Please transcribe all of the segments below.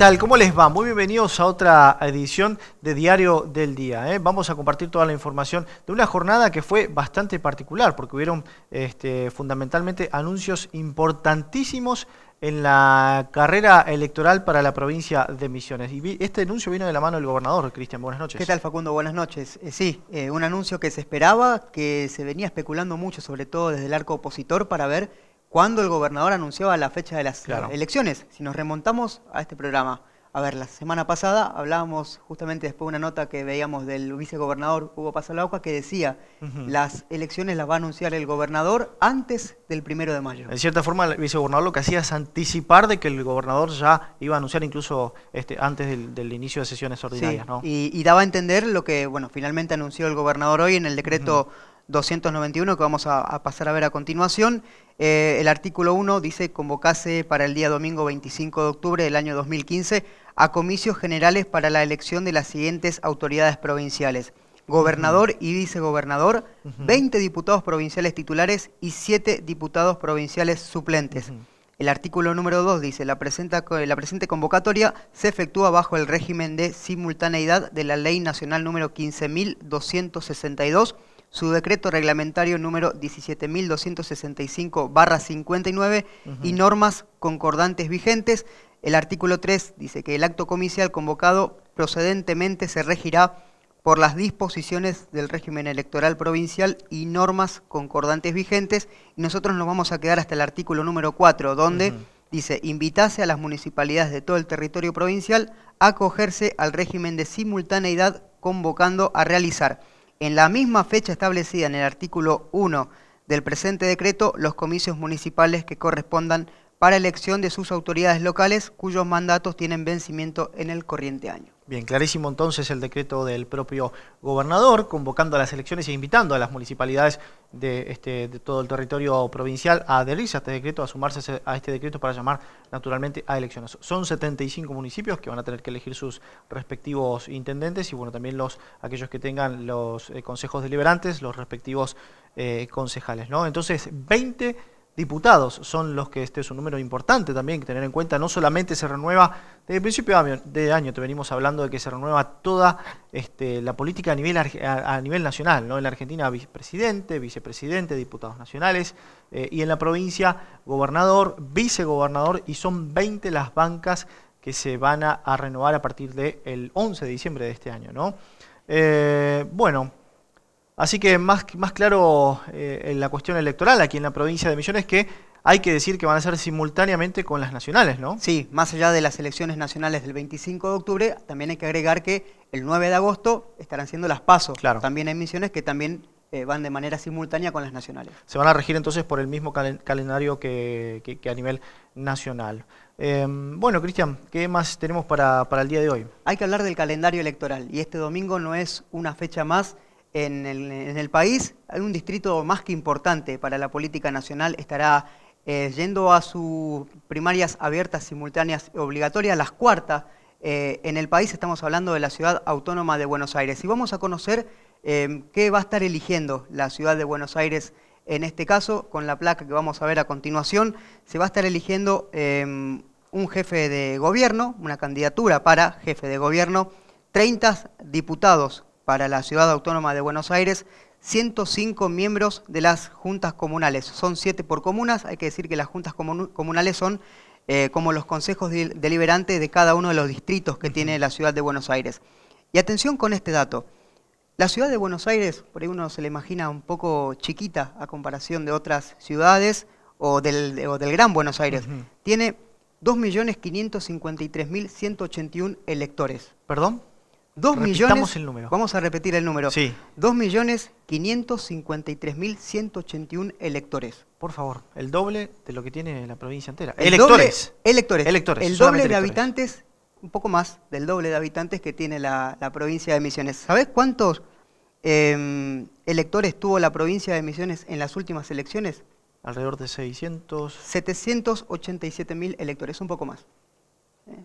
tal? ¿Cómo les va? Muy bienvenidos a otra edición de Diario del Día. ¿eh? Vamos a compartir toda la información de una jornada que fue bastante particular porque hubieron este, fundamentalmente anuncios importantísimos en la carrera electoral para la provincia de Misiones. Y este anuncio vino de la mano del gobernador, Cristian. Buenas noches. ¿Qué tal, Facundo? Buenas noches. Eh, sí, eh, un anuncio que se esperaba, que se venía especulando mucho, sobre todo desde el arco opositor, para ver cuando el gobernador anunciaba la fecha de las eh, elecciones. Si nos remontamos a este programa, a ver, la semana pasada hablábamos justamente después de una nota que veíamos del vicegobernador Hugo Pasalauca que decía las elecciones las va a anunciar el gobernador antes del primero de mayo. En cierta forma, el vicegobernador lo que hacía es anticipar de que el gobernador ya iba a anunciar incluso este, antes del, inicio de sesiones ordinarias. y, daba a entender lo que bueno finalmente anunció el gobernador hoy en el decreto 291 que vamos a, pasar a ver a continuación. Eh, el artículo 1 dice convocase para el día domingo 25 de octubre del año 2015 a comicios generales para la elección de las siguientes autoridades provinciales. Gobernador y vicegobernador, 20 diputados provinciales titulares y 7 diputados provinciales suplentes. El artículo número 2 dice, la presente convocatoria se efectúa bajo el régimen de simultaneidad de la Ley Nacional número 15.262 su decreto reglamentario número 17.265-59 y normas concordantes vigentes. El artículo 3 dice que el acto comicial convocado procedentemente se regirá por las disposiciones del régimen electoral provincial y normas concordantes vigentes. nosotros nos vamos a quedar hasta el artículo número 4, donde dice, invitase a las municipalidades de todo el territorio provincial a acogerse al régimen de simultaneidad convocando a realizar en la misma fecha establecida en el artículo 1 del presente decreto los comicios municipales que correspondan para elección de sus autoridades locales cuyos mandatos tienen vencimiento en el corriente año. Bien, clarísimo entonces el decreto del propio gobernador convocando a las elecciones e invitando a las municipalidades de, este, de todo el territorio provincial a adherirse a este decreto, a sumarse a este decreto para llamar naturalmente a elecciones. Son 75 municipios que van a tener que elegir sus respectivos intendentes y bueno, también los aquellos que tengan los eh, consejos deliberantes, los respectivos eh, concejales. ¿no? Entonces, 20 diputados son los que este es un número importante también que tener en cuenta. No solamente se renueva, desde el principio de año, te venimos hablando de que se renueva toda este, la política a nivel, a, nivel nacional. ¿no? En la Argentina, vicepresidente, vicepresidente, diputados nacionales, eh, y en la provincia, gobernador, vicegobernador, y son 20 las bancas que se van a, renovar a partir del 11 de diciembre de este año. ¿no? Eh, bueno, Así que más, más claro eh, en la cuestión electoral aquí en la provincia de Misiones que hay que decir que van a ser simultáneamente con las nacionales, ¿no? Sí, más allá de las elecciones nacionales del 25 de octubre, también hay que agregar que el 9 de agosto estarán siendo las pasos. Claro. También hay misiones que también eh, van de manera simultánea con las nacionales. Se van a regir entonces por el mismo calendario que, a nivel nacional. Eh, bueno, Cristian, ¿qué más tenemos para, para el día de hoy? Hay que hablar del calendario electoral y este domingo no es una fecha más en el, país, un distrito más que importante para la política nacional estará eh, yendo a sus primarias abiertas, simultáneas obligatorias, las cuartas eh, en el país, estamos hablando de la ciudad autónoma de Buenos Aires. Y vamos a conocer eh, qué va a estar eligiendo la ciudad de Buenos Aires en este caso, con la placa que vamos a ver a continuación, se va a estar eligiendo un jefe de gobierno, una candidatura para jefe de gobierno, 30 diputados para la Ciudad Autónoma de Buenos Aires 105 miembros de las juntas comunales. Son 7 por comunas, hay que decir que las juntas comunales son eh, como los consejos deliberantes de cada uno de los distritos que tiene la Ciudad de Buenos Aires. Y atención con este dato. La ciudad de Buenos Aires, por ahí uno se le imagina un poco chiquita a comparación de otras ciudades o del, Gran Buenos Aires, tiene 2.553.181 electores. ¿Perdón? 2 millones, el número. Vamos a repetir el número. Sí. 2.553.181 electores. Por favor. El doble de lo que tiene la provincia entera. electores. electores. electores. El doble de habitantes, un poco más del doble de habitantes que tiene la, provincia de Misiones. ¿Sabés cuántos em, electores tuvo la provincia de Misiones en las últimas elecciones? Alrededor de 600. mil electores, un poco más.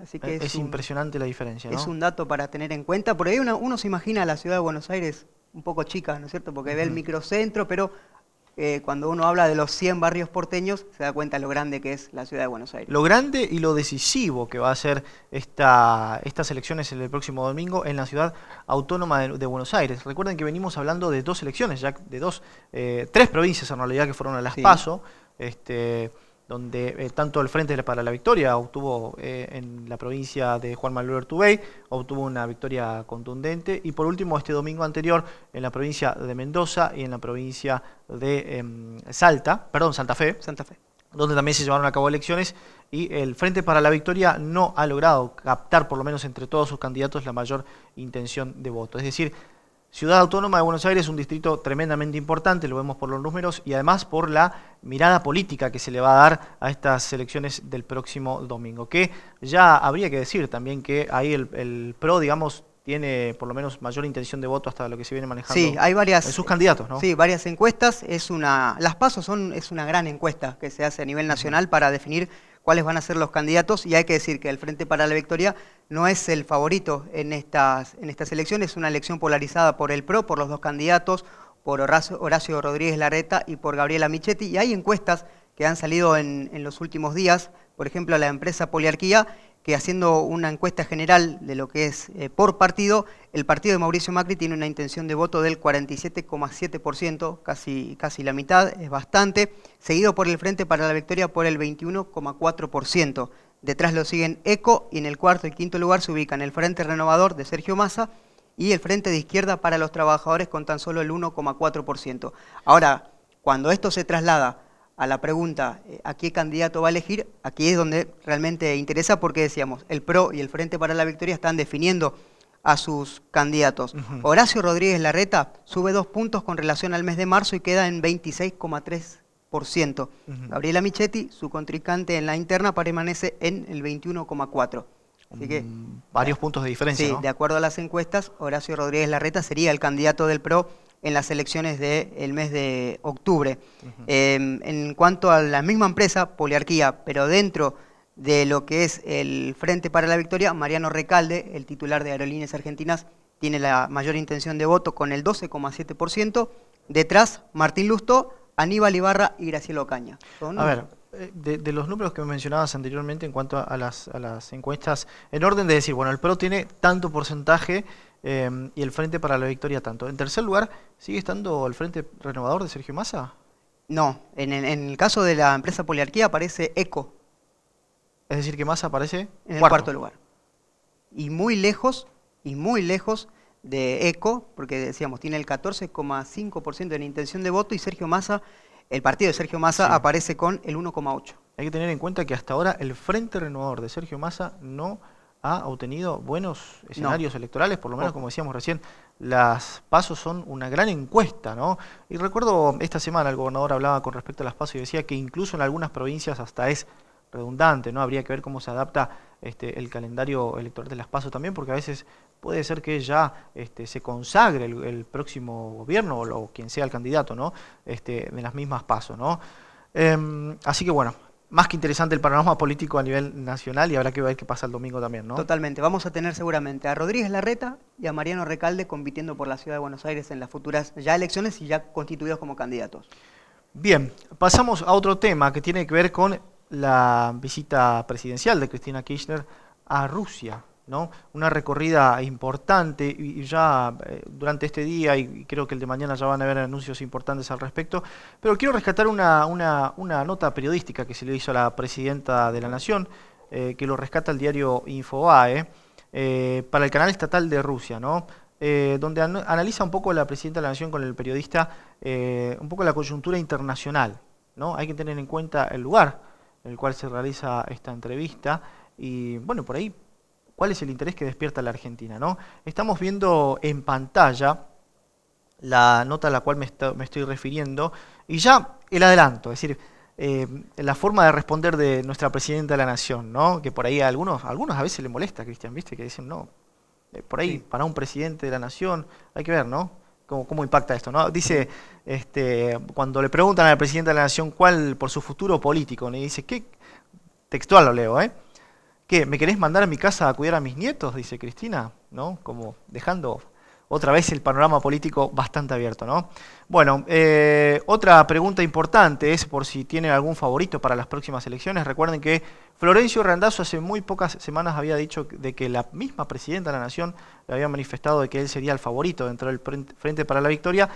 Así que eh, es, impresionante la diferencia. Es un dato para tener en cuenta. Por ahí uno, se imagina la ciudad de Buenos Aires un poco chica, ¿no es cierto? Porque ve el microcentro, pero eh, cuando uno habla de los 100 barrios porteños, se da cuenta lo grande que es la ciudad de Buenos Aires. Lo grande y lo decisivo que va a ser esta, estas elecciones el próximo domingo en la ciudad autónoma de, Buenos Aires. Recuerden que venimos hablando de dos elecciones, ya de dos, eh, tres provincias en realidad que fueron a las PASO. Este, donde eh, tanto el Frente para la Victoria obtuvo eh, en la provincia de Juan Manuel Urtubey, obtuvo una victoria contundente, y por último este domingo anterior en la provincia de Mendoza y en la provincia de em, Salta, perdón, Santa Fe. Santa Fe donde también se llevaron a cabo elecciones y el Frente para la Victoria no ha logrado captar, por lo menos entre todos sus candidatos, la mayor intención de voto. Es decir, Ciudad Autónoma de Buenos Aires es un distrito tremendamente importante, lo vemos por los números y además por la mirada política que se le va a dar a estas elecciones del próximo domingo, que ya habría que decir también que ahí el, PRO, digamos, tiene por lo menos mayor intención de voto hasta lo que se viene manejando. Sí, hay varias. En sus candidatos, ¿no? Sí, varias encuestas. Es una, las pasos son es una gran encuesta que se hace a nivel nacional para definir cuáles van a ser los candidatos y hay que decir que el Frente para la Victoria no es el favorito en estas, en estas elecciones, es una elección polarizada por el PRO, por los dos candidatos, por Horacio, Rodríguez Larreta y por Gabriela Michetti y hay encuestas que han salido en, en los últimos días, por ejemplo la empresa Poliarquía, que haciendo una encuesta general de lo que es eh, por partido, el partido de Mauricio Macri tiene una intención de voto del 47,7%, casi, casi la mitad, es bastante, seguido por el Frente para la Victoria por el 21,4%. Detrás lo siguen ECO y en el cuarto y quinto lugar se ubican el Frente Renovador de Sergio Massa y el Frente de Izquierda para los Trabajadores con tan solo el 1,4%. Ahora, cuando esto se traslada a la pregunta eh, a qué candidato va a elegir, aquí es donde realmente interesa porque decíamos, el PRO y el Frente para la Victoria están definiendo a sus candidatos. Horacio Rodríguez Larreta sube dos puntos con relación al mes de marzo y queda en 26,3%. Gabriela Michetti, su contrincante en la interna, permanece en el 21,4%. Así que, varios puntos de diferencia. Sí, de acuerdo a las encuestas, Horacio Rodríguez Larreta sería el candidato del PRO en las elecciones del mes de octubre. Em, en cuanto a la misma empresa, Poliarquía, pero dentro de lo que es el Frente para la Victoria, Mariano Recalde, el titular de Aerolíneas Argentinas, tiene la mayor intención de voto con el 12,7%. Detrás, Martín Lusto, Aníbal Ibarra y Graciela Ocaña. A ver, eh, de, los números que mencionabas anteriormente en cuanto las, a, las, encuestas, en orden de decir, bueno, el PRO tiene tanto porcentaje Em, y el Frente para la Victoria tanto. En tercer lugar, ¿sigue estando el Frente Renovador de Sergio Massa? No, en el, caso de la empresa Poliarquía aparece ECO. Es decir, que Massa aparece en el cuarto. lugar. Y muy lejos, y muy lejos de ECO, porque decíamos, tiene el 14,5% en intención de voto y Sergio Massa, el partido de Sergio Massa aparece con el 1,8%. Hay que tener en cuenta que hasta ahora el Frente Renovador de Sergio Massa no ha obtenido buenos escenarios electorales, por lo menos oh. como decíamos recién, las pasos son una gran encuesta, ¿no? Y recuerdo esta semana el gobernador hablaba con respecto a las pasos y decía que incluso en algunas provincias hasta es redundante, ¿no? Habría que ver cómo se adapta este, el calendario electoral de las pasos también, porque a veces puede ser que ya este, se consagre el, próximo gobierno o, quien sea el candidato, ¿no? Este, las mismas pasos, ¿no? Em, así que bueno, más que interesante el panorama político a nivel nacional y habrá que ver qué pasa el domingo también, ¿no? Totalmente. Vamos a tener seguramente a Rodríguez Larreta y a Mariano Recalde compitiendo por la ciudad de Buenos Aires en las futuras ya elecciones y ya constituidos como candidatos. Bien, pasamos a otro tema que tiene que ver con la visita presidencial de Cristina Kirchner a Rusia. ¿no? Una recorrida importante y ya eh, durante este día y creo que el de mañana ya van a haber anuncios importantes al respecto, pero quiero rescatar una, nota periodística que se le hizo a la presidenta de la Nación, eh, que lo rescata el diario Infobae, eh, para el canal estatal de Rusia, ¿no? donde analiza un poco la presidenta de la Nación con el periodista, un poco la coyuntura internacional. ¿no? Hay que tener en cuenta el lugar en el cual se realiza esta entrevista y, bueno, por ahí cuál es el interés que despierta la Argentina. ¿no? Estamos viendo en pantalla la nota a la cual me, estoy refiriendo y ya el adelanto, es decir, eh, la forma de responder de nuestra presidenta de la Nación, ¿no? que por ahí a algunos, a algunos a veces le molesta, Cristian, ¿viste? que dicen, no, eh, por ahí para un presidente de la Nación hay que ver, ¿no? Cómo, cómo, impacta esto. ¿no? Dice, este, cuando le preguntan al presidente de la Nación cuál por su futuro político, le dice, ¿qué? Textual lo leo, ¿eh? ¿Qué? ¿Me querés mandar a mi casa a cuidar a mis nietos? Dice Cristina, ¿no? Como dejando otra vez el panorama político bastante abierto, ¿no? Bueno, eh, otra pregunta importante es por si tiene algún favorito para las próximas elecciones. Recuerden que Florencio Randazzo hace muy pocas semanas había dicho de que la misma presidenta de la Nación le había manifestado de que él sería el favorito dentro del Frente para la Victoria.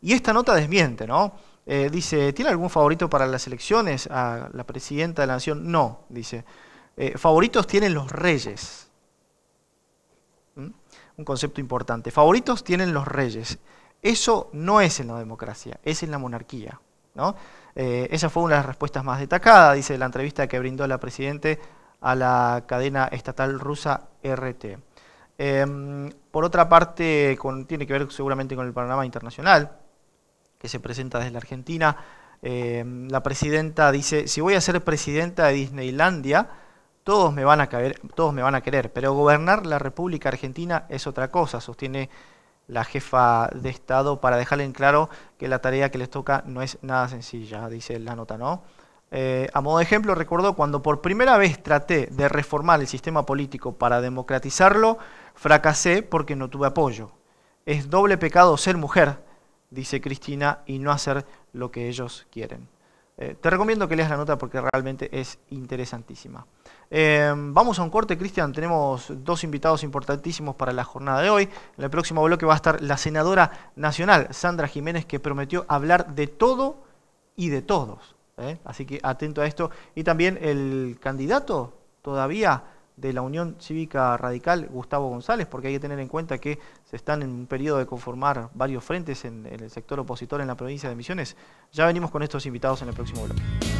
Y esta nota desmiente, ¿no? Eh, dice, ¿tiene algún favorito para las elecciones a la presidenta de la Nación? No, dice. Eh, favoritos tienen los reyes. ¿Mm? Un concepto importante. Favoritos tienen los reyes. Eso no es en la democracia, es en la monarquía. Eh, esa fue una de las respuestas más destacadas, dice la entrevista que brindó la Presidenta a la cadena estatal rusa RT. Em, por otra parte, tiene que ver seguramente con el panorama internacional que se presenta desde la Argentina. Em, la presidenta dice, si voy a ser presidenta de Disneylandia, todos me van a todos me van a querer, pero gobernar la República Argentina es otra cosa, sostiene la jefa de Estado para dejarle en claro que la tarea que les toca no es nada sencilla, dice la nota, ¿no? Eh, a modo de ejemplo, recuerdo cuando por primera vez traté de reformar el sistema político para democratizarlo, fracasé porque no tuve apoyo. Es doble pecado ser mujer, dice Cristina, y no hacer lo que ellos quieren. Eh, te recomiendo que leas la nota porque realmente es interesantísima. Eh, vamos a un corte, Cristian. Tenemos dos invitados importantísimos para la jornada de hoy. En el próximo bloque va a estar la senadora nacional, Sandra Jiménez, que prometió hablar de todo y de todos. ¿eh? Así que atento a esto. Y también el candidato todavía de la Unión Cívica Radical, Gustavo González, porque hay que tener en cuenta que se están en un periodo de conformar varios frentes en, en el sector opositor en la provincia de Misiones. Ya venimos con estos invitados en el próximo bloque.